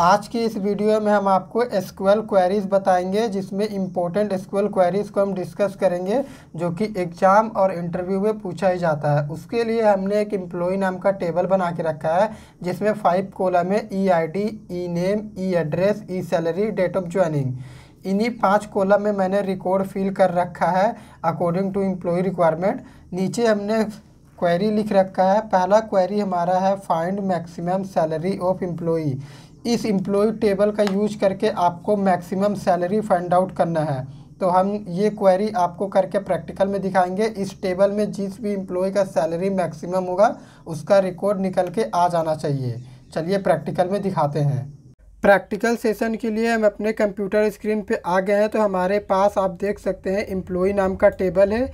आज की इस वीडियो में हम आपको एसक्यूएल क्वेरीज बताएंगे जिसमें इम्पोर्टेंट एसक्यूएल क्वेरीज को हम डिस्कस करेंगे जो कि एग्जाम और इंटरव्यू में पूछा ही जाता है उसके लिए हमने एक एम्प्लॉय नाम का टेबल बना के रखा है जिसमें फाइव कोला में E I D E name E address E salary date of joining इन्हीं पांच कोलम में मैंने रिकॉर्ड फिल कर रखा है अकॉर्डिंग टू एम्प्लॉय रिक्वायरमेंट नीचे हमने क्वेरी लिख रखा है पहला क्वेरी हमारा है find maximum salary of employee इस इम्प्लॉय टेबल का यूज करके आपको मैक्सिमम सैलरी फाइंड आउट करना है तो हम ये क्वेरी आपको करके प्रैक्टिकल में दिखाएंगे इस टेबल में जिस भी इम्प्लॉय का सैलरी मैक्सिमम होगा उसका रिकॉर्ड निकल के आ जाना चाहिए चलिए प्रैक्टिकल में दिखाते हैं प्रैक्टिकल सेशन के लिए हम अपने कंप्यूटर स्क्रीन पे आ गए हैं तो हमारे पास आप देख सकते हैं एम्प्लॉय नाम का टेबल है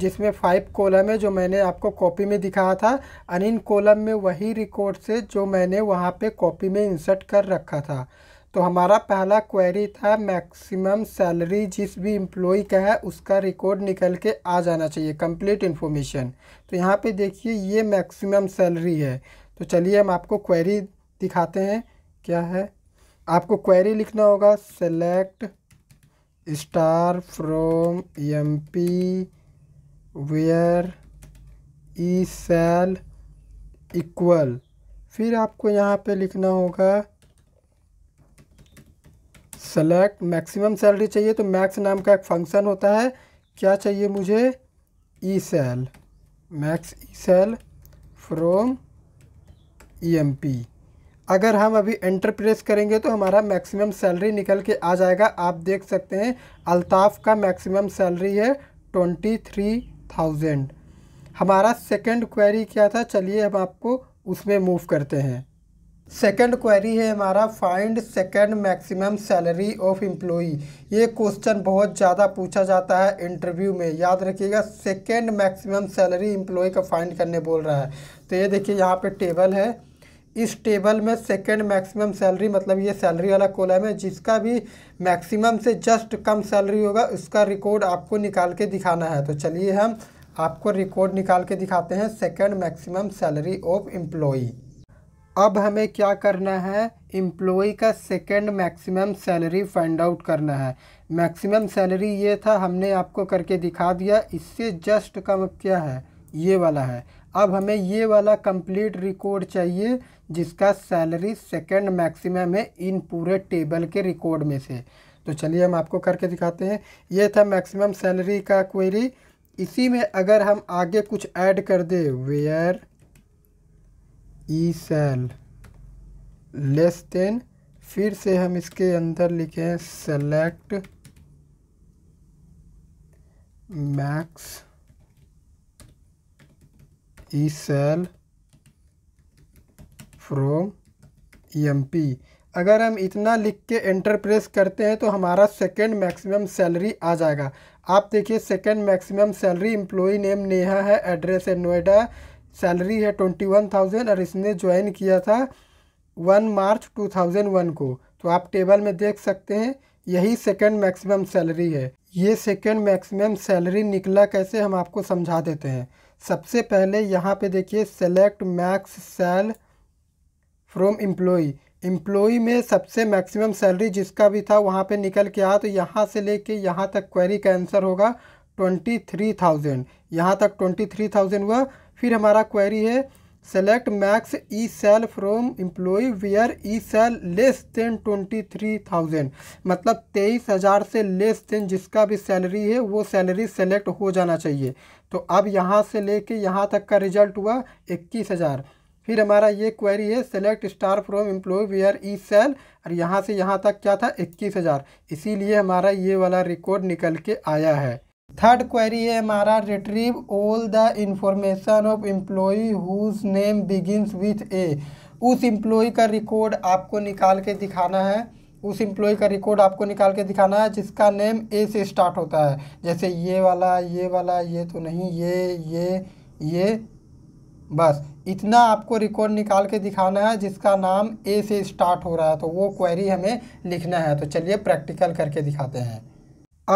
जिसमें फाइव कॉलम है जो मैंने आपको कॉपी में दिखाया था और इन कॉलम में वही रिकॉर्ड से जो मैंने वहाँ पे कॉपी में इंसर्ट कर रखा था तो हमारा पहला क्वेरी था मैक्सिमम सैलरी जिस भी एम्प्लॉय का है उसका रिकॉर्ड निकल के आ जाना चाहिए कंप्लीट इन्फॉर्मेशन तो यहाँ पे देखिए ये मैक्सिमम सैलरी है तो चलिए हम आपको क्वेरी दिखाते हैं क्या है आपको क्वेरी लिखना होगा select star from emp where E sal equal फिर आपको यहाँ पे लिखना होगा सेलेक्ट मैक्सिमम सैलरी चाहिए तो मैक्स नाम का एक फंक्शन होता है क्या चाहिए मुझे E sal max E sal from E M P अगर हम अभी एंटर प्रेस करेंगे तो हमारा मैक्सिमम सैलरी निकल के आ जाएगा आप देख सकते हैं अल्ताफ़ का मैक्सिमम सैलरी है ट्वेंटी थ्री थाउजेंड हमारा सेकंड क्वेरी क्या था चलिए हम आपको उसमें मूव करते हैं सेकंड क्वेरी है हमारा find second maximum salary of employee ये क्वेश्चन बहुत ज़्यादा पूछा जाता है इंटरव्यू में याद रखिएगा सेकंड मैक्सिमम सैलरी एम्प्लॉय का फाइंड करने बोल रहा है तो ये देखिए यहाँ पे टेबल है इस टेबल में सेकेंड मैक्सिमम सैलरी मतलब ये सैलरी वाला कॉलम है जिसका भी मैक्सिमम से जस्ट कम सैलरी होगा उसका रिकॉर्ड आपको निकाल के दिखाना है तो चलिए हम आपको रिकॉर्ड निकाल के दिखाते हैं second maximum salary of employee अब हमें क्या करना है एम्प्लॉई का second maximum salary find out करना है मैक्सिमम सैलरी ये था हमने आपको करके दिखा दिया इससे जस्ट कम क्या है ये वाला है अब हमें ये वाला कंप्लीट रिकॉर्ड चाहिए जिसका सैलरी सेकंड मैक्सिमम है इन पूरे टेबल के रिकॉर्ड में से तो चलिए हम आपको करके दिखाते हैं ये था मैक्सिमम सैलरी का क्वेरी इसी में अगर हम आगे कुछ ऐड कर दे where E sal less than फिर से हम इसके अंदर लिखें select max E sal from E अगर हम इतना लिख के एंटर प्रेस करते हैं तो हमारा सेकेंड मैक्सिमम सैलरी आ जाएगा आप देखिए second maximum salary employee name Neha है एड्रेस है नोएडा सैलरी है ट्वेंटी वन थाउजेंड और इसने ज्वाइन किया था one March two thousand one को तो आप टेबल में देख सकते हैं यही सेकेंड मैक्सिमम सैलरी है ये सेकेंड मैक्सिमम सैलरी निकला कैसे हम आपको समझा देते हैं सबसे पहले यहाँ पे देखिए select max sal from employee employee में सबसे मैक्सिमम सैलरी जिसका भी था वहाँ पे निकल के आया तो यहाँ से लेके यहाँ तक क्वेरी का आंसर होगा ट्वेंटी थ्री थाउजेंड यहाँ तक ट्वेंटी थ्री थाउजेंड हुआ फिर हमारा क्वेरी है select max E sal from employee where E sal less than twenty three thousand मतलब तेईस हज़ार से लेस देन जिसका भी सैलरी है वो सैलरी सेलेक्ट हो जाना चाहिए तो अब यहाँ से लेके यहाँ तक का रिजल्ट हुआ इक्कीस हज़ार फिर हमारा ये क्वेरी है select star from employee where E sal और यहाँ से यहाँ तक क्या था इक्कीस हज़ार इसीलिए हमारा ये वाला रिकॉर्ड निकल के आया है थर्ड क्वेरी है हमारा retrieve all the information of employee whose name begins with A उस एम्प्लॉय का रिकॉर्ड आपको निकाल के दिखाना है उस एम्प्लॉय का रिकॉर्ड आपको निकाल के दिखाना है जिसका नेम ए से स्टार्ट होता है जैसे ये वाला ये वाला ये तो नहीं ये ये ये बस इतना आपको रिकॉर्ड निकाल के दिखाना है जिसका नाम ए से स्टार्ट हो रहा है तो वो क्वेरी हमें लिखना है तो चलिए प्रैक्टिकल करके दिखाते हैं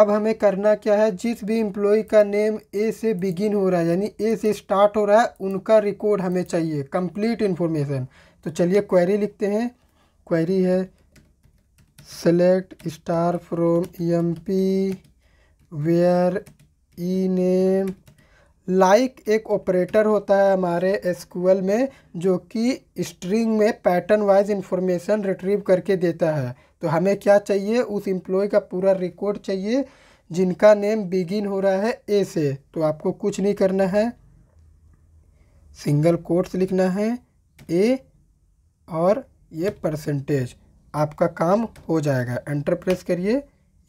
अब हमें करना क्या है जिस भी इम्प्लॉई का नेम ए से बिगिन हो रहा है यानी ए से स्टार्ट हो रहा है उनका रिकॉर्ड हमें चाहिए कंप्लीट इन्फॉर्मेशन तो चलिए क्वेरी लिखते हैं क्वेरी है select star from M P where E name like एक ऑपरेटर होता है हमारे एसक्यूएल में जो कि स्ट्रिंग में पैटर्न वाइज इंफॉर्मेशन रिट्रीव करके देता है तो हमें क्या चाहिए उस एम्प्लॉय का पूरा रिकॉर्ड चाहिए जिनका नेम बिगिन हो रहा है ए से तो आपको कुछ नहीं करना है सिंगल कोर्ट्स लिखना है ए और ये परसेंटेज आपका काम हो जाएगा एंटर प्रेस करिए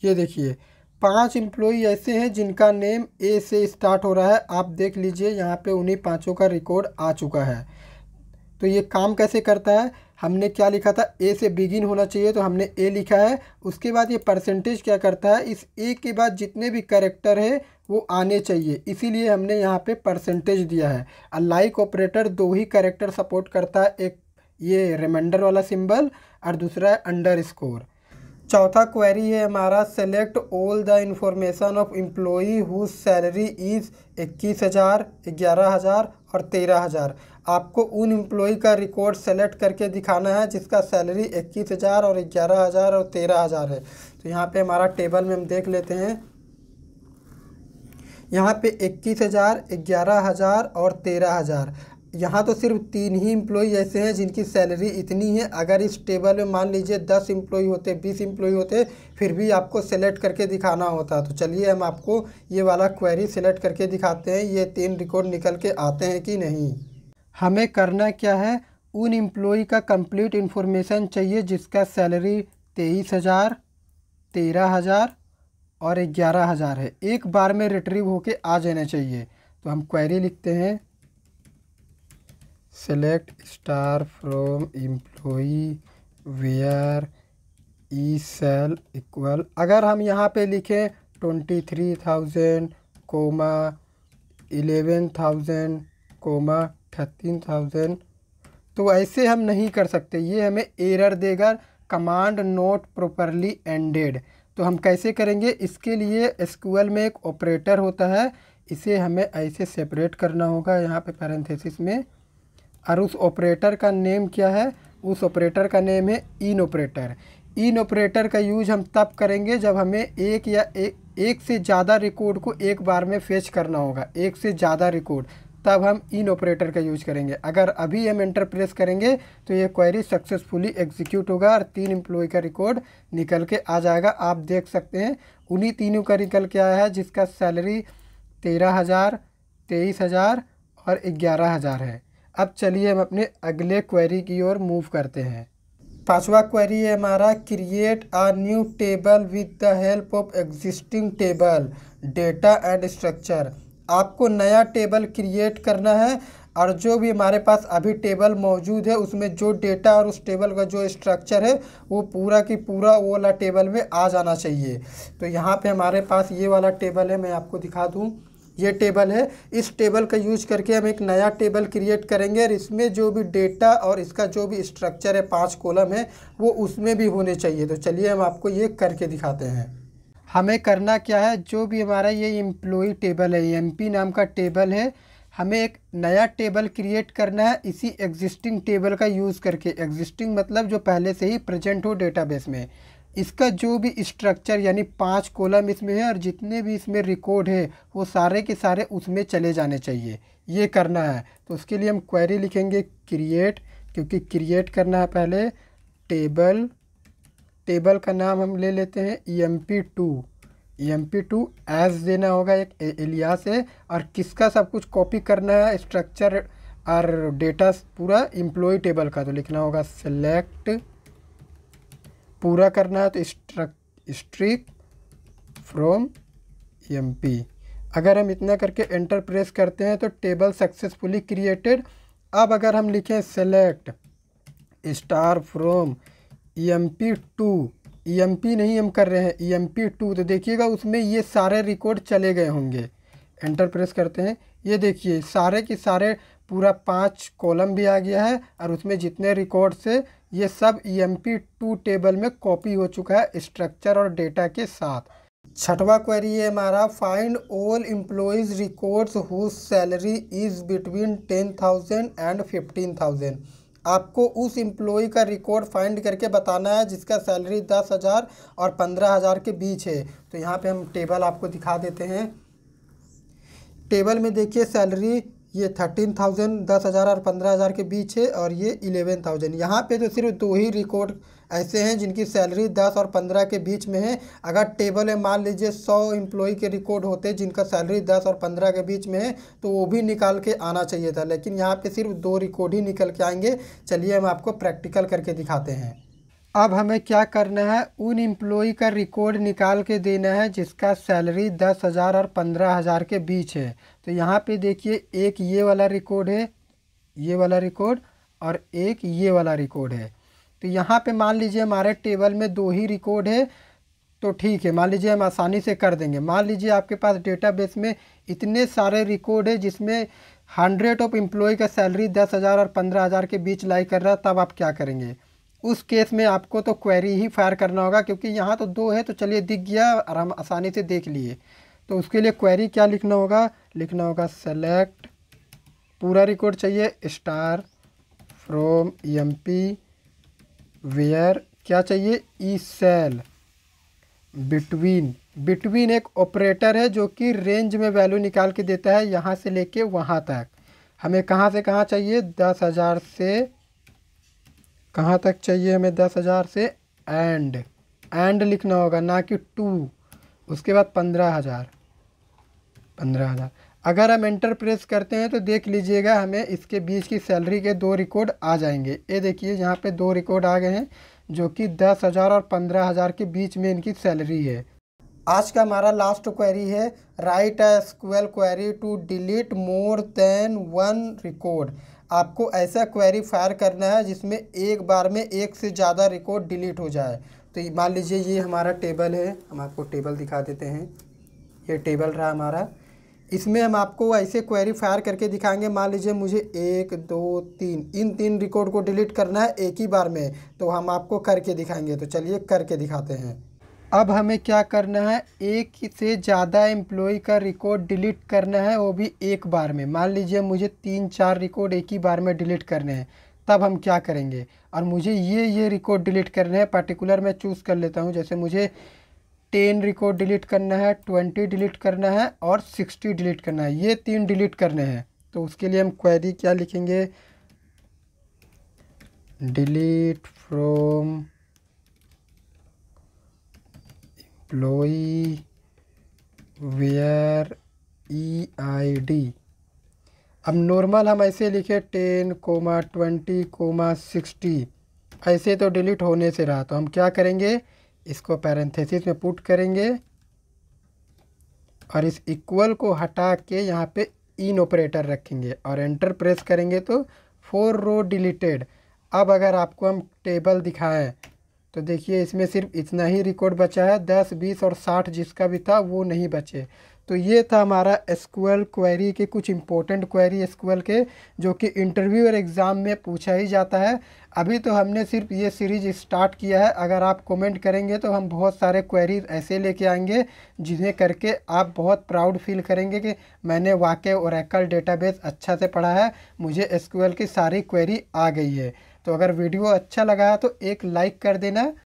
ये देखिए पांच इम्प्लॉई ऐसे हैं जिनका नेम ए से स्टार्ट हो रहा है आप देख लीजिए यहाँ पे उन्हीं पांचों का रिकॉर्ड आ चुका है तो ये काम कैसे करता है हमने क्या लिखा था ए से बिगिन होना चाहिए तो हमने ए लिखा है उसके बाद ये परसेंटेज क्या करता है इस ए के बाद जितने भी करेक्टर है वो आने चाहिए इसीलिए हमने यहाँ पे परसेंटेज दिया है लाइक ऑपरेटर दो ही करेक्टर सपोर्ट करता है एक ये रिमाइंडर वाला सिंबल और दूसरा है अंडर स्कोर चौथा क्वेरी है हमारा select all the information of employee whose salary is इक्कीस हज़ार ग्यारह हज़ार और तेरह हज़ार आपको उन एम्प्लॉय का रिकॉर्ड सेलेक्ट करके दिखाना है जिसका सैलरी इक्कीस हज़ार और ग्यारह हज़ार और तेरह हज़ार है तो यहाँ पे हमारा टेबल में हम देख लेते हैं यहाँ पे इक्कीस हज़ार ग्यारह हज़ार और तेरह हज़ार यहाँ तो सिर्फ तीन ही इम्प्लॉई ऐसे हैं जिनकी सैलरी इतनी है अगर इस टेबल में मान लीजिए दस इम्प्लॉई होते बीस इम्प्लॉई होते फिर भी आपको सेलेक्ट करके दिखाना होता तो चलिए हम आपको ये वाला क्वेरी सेलेक्ट करके दिखाते हैं ये तीन रिकॉर्ड निकल के आते हैं कि नहीं हमें करना क्या है उन एम्प्लॉ का कंप्लीट इन्फॉर्मेशन चाहिए जिसका सैलरी तेईस हज़ार तेरह हज़ार और ग्यारह हज़ार है एक बार में रिट्रीव होके आ जाना चाहिए तो हम क्वेरी लिखते हैं select star from employee where E sal equal अगर हम यहाँ पे लिखें twenty three thousand comma eleven thousand comma thirteen thousand तो ऐसे हम नहीं कर सकते ये हमें एरर देगा कमांड नोट प्रॉपरली एंडेड तो हम कैसे करेंगे इसके लिए एसक्यूएल में एक ऑपरेटर होता है इसे हमें ऐसे सेपरेट करना होगा यहाँ पे पैरेंथेसिस में और उस ऑपरेटर का नेम क्या है उस ऑपरेटर का नेम है इन ऑपरेटर इन ऑपरेटर का यूज हम तब करेंगे जब हमें एक या एक, एक से ज़्यादा रिकॉर्ड को एक बार में फेच करना होगा एक से ज़्यादा रिकॉर्ड तब हम इन ऑपरेटर का यूज करेंगे अगर अभी हम एंटर प्रेस करेंगे तो ये क्वेरी सक्सेसफुली एग्जीक्यूट होगा और तीन एम्प्लॉय का रिकॉर्ड निकल के आ जाएगा आप देख सकते हैं उन्हीं तीनों का निकल के आया है जिसका सैलरी तेरह हज़ार तेईस हज़ार और ग्यारह हज़ार है अब चलिए हम अपने अगले क्वेरी की ओर मूव करते हैं पांचवा क्वेरी है हमारा create a new table with the help of existing table data and structure आपको नया टेबल क्रिएट करना है और जो भी हमारे पास अभी टेबल मौजूद है उसमें जो डेटा और उस टेबल का जो स्ट्रक्चर है वो पूरा की पूरा वो वाला टेबल में आ जाना चाहिए तो यहाँ पे हमारे पास ये वाला टेबल है मैं आपको दिखा दूँ ये टेबल है इस टेबल का यूज करके हम एक नया टेबल क्रिएट करेंगे और इसमें जो भी डेटा और इसका जो भी स्ट्रक्चर है पांच कॉलम है वो उसमें भी होने चाहिए तो चलिए हम आपको ये करके दिखाते हैं हमें करना क्या है जो भी हमारा ये एम्प्लॉई टेबल है एम पी नाम का टेबल है हमें एक नया टेबल क्रिएट करना है इसी एग्जिस्टिंग टेबल का यूज़ करके एग्जिस्टिंग मतलब जो पहले से ही प्रेजेंट हो डेटाबेस में इसका जो भी स्ट्रक्चर यानी पांच कॉलम इसमें है और जितने भी इसमें रिकॉर्ड है वो सारे के सारे उसमें चले जाने चाहिए ये करना है तो उसके लिए हम क्वेरी लिखेंगे क्रिएट क्योंकि क्रिएट करना है पहले टेबल टेबल का नाम हम ले लेते हैं E M P two E M P two as देना होगा एक एलिया से और किसका सब कुछ कॉपी करना है स्ट्रक्चर और डेटा पूरा एम्प्लॉय टेबल का तो लिखना होगा सेलेक्ट पूरा करना है तो स्ट्रक स्ट्रिक फ्रॉम एम पी अगर हम इतना करके एंटर प्रेस करते हैं तो टेबल सक्सेसफुली क्रिएटेड अब अगर हम लिखें select star from E M P two E M P नहीं हम कर रहे हैं ई एम पी टू तो देखिएगा उसमें ये सारे रिकॉर्ड चले गए होंगे एंटर प्रेस करते हैं ये देखिए सारे के सारे पूरा पाँच कॉलम भी आ गया है और उसमें जितने रिकॉर्ड से ये सब E M P two table में कॉपी हो चुका है स्ट्रक्चर और डेटा के साथ छठवा क्वेरी है हमारा find all employees records whose salary is between ten thousand and fifteen thousand आपको उस एम्प्लॉय का रिकॉर्ड फाइंड करके बताना है जिसका सैलरी दस हज़ार और पंद्रह हज़ार के बीच है तो यहाँ पे हम टेबल आपको दिखा देते हैं टेबल में देखिए सैलरी ये थर्टीन थाउजेंड दस हज़ार और पंद्रह हज़ार के बीच है और ये इलेवन थाउजेंड यहाँ पे तो सिर्फ दो ही रिकॉर्ड ऐसे हैं जिनकी सैलरी दस और पंद्रह के बीच में है अगर टेबल है मान लीजिए सौ एम्प्लॉय के रिकॉर्ड होते जिनका सैलरी दस और पंद्रह के बीच में है तो वो भी निकाल के आना चाहिए था लेकिन यहाँ पे सिर्फ दो रिकॉर्ड ही निकल के आएंगे चलिए हम आपको प्रैक्टिकल करके दिखाते हैं अब हमें क्या करना है उन एम्प्लॉय का रिकॉर्ड निकाल के देना है जिसका सैलरी दस हज़ार और पंद्रह हज़ार के बीच है तो यहाँ पे देखिए एक ये वाला रिकॉर्ड है ये वाला रिकॉर्ड और एक ये वाला रिकॉर्ड है तो यहाँ पे मान लीजिए हमारे टेबल में दो ही रिकॉर्ड है तो ठीक है मान लीजिए हम आसानी से कर देंगे मान लीजिए आपके पास डेटाबेस में इतने सारे रिकॉर्ड है जिसमें हंड्रेड ऑफ एम्प्लॉय का सैलरी दस हज़ार और पंद्रह हज़ार के बीच लाई कर रहा है तब आप क्या करेंगे उस केस में आपको तो क्वेरी ही फायर करना होगा क्योंकि यहाँ तो दो है तो चलिए दिख गया और हम आसानी से देख लिए तो उसके लिए क्वेरी क्या लिखना होगा लिखना होगा सेलेक्ट पूरा रिकॉर्ड चाहिए स्टार फ्रॉम एमपी वेयर क्या चाहिए ई सेल बिटवीन बिटवीन एक ऑपरेटर है जो कि रेंज में वैल्यू निकाल के देता है यहाँ से लेके वहाँ तक हमें कहाँ से कहाँ चाहिए दस हज़ार से कहाँ तक चाहिए हमें दस हज़ार से एंड एंड लिखना होगा ना कि टू उसके बाद पंद्रह हज़ार पंद्रह हज़ार अगर हम एंटर प्रेस करते हैं तो देख लीजिएगा हमें इसके बीच की सैलरी के दो रिकॉर्ड आ जाएंगे ये देखिए यहाँ पे दो रिकॉर्ड आ गए हैं जो कि दस हज़ार और पंद्रह हज़ार के बीच में इनकी सैलरी है आज का हमारा लास्ट क्वेरी है write SQL query to delete more than one record आपको ऐसा क्वेरी फायर करना है जिसमें एक बार में एक से ज़्यादा रिकॉर्ड डिलीट हो जाए तो मान लीजिए ये हमारा टेबल है हम आपको टेबल दिखा देते हैं ये टेबल रहा हमारा इसमें हम आपको ऐसे क्वेरी फायर करके दिखाएंगे मान लीजिए मुझे एक दो तीन इन तीन रिकॉर्ड को डिलीट करना है एक ही बार में तो हम आपको करके दिखाएंगे तो चलिए करके दिखाते हैं अब हमें क्या करना है एक से ज़्यादा एम्प्लॉय का रिकॉर्ड डिलीट करना है वो भी एक बार में मान लीजिए मुझे तीन चार रिकॉर्ड एक ही बार में डिलीट करने हैं तब हम क्या करेंगे और मुझे ये ये रिकॉर्ड डिलीट करने हैं पर्टिकुलर मैं चूज़ कर लेता हूँ जैसे मुझे टेन रिकॉर्ड डिलीट करना है ट्वेंटी डिलीट करना है और सिक्सटी डिलीट करना है ये तीन डिलीट करने हैं तो उसके लिए हम क्वेरी क्या लिखेंगे delete from employee where E I D अब नॉर्मल हम ऐसे लिखे ten comma twenty comma sixty ऐसे तो डिलीट होने से रहा तो हम क्या करेंगे इसको पैरेंथेसिस में पुट करेंगे और इस इक्वल को हटा के यहाँ पे इन ऑपरेटर रखेंगे और एंटर प्रेस करेंगे तो फोर रो डिलीटेड अब अगर आपको हम टेबल दिखाएं तो देखिए इसमें सिर्फ इतना ही रिकॉर्ड बचा है दस बीस और साठ जिसका भी था वो नहीं बचे तो ये था हमारा एसक्ल क्वेरी के कुछ इंपॉर्टेंट क्वेरी एसक्ल के जो कि इंटरव्यू और एग्ज़ाम में पूछा ही जाता है अभी तो हमने सिर्फ ये सीरीज स्टार्ट किया है अगर आप कमेंट करेंगे तो हम बहुत सारे क्वेरीज ऐसे लेके आएंगे जिन्हें करके आप बहुत प्राउड फील करेंगे कि मैंने वाकई एक्ल डेटाबेस अच्छा से पढ़ा है मुझे एसक्यूएल की सारी क्वेरी आ गई है तो अगर वीडियो अच्छा लगा तो एक लाइक कर देना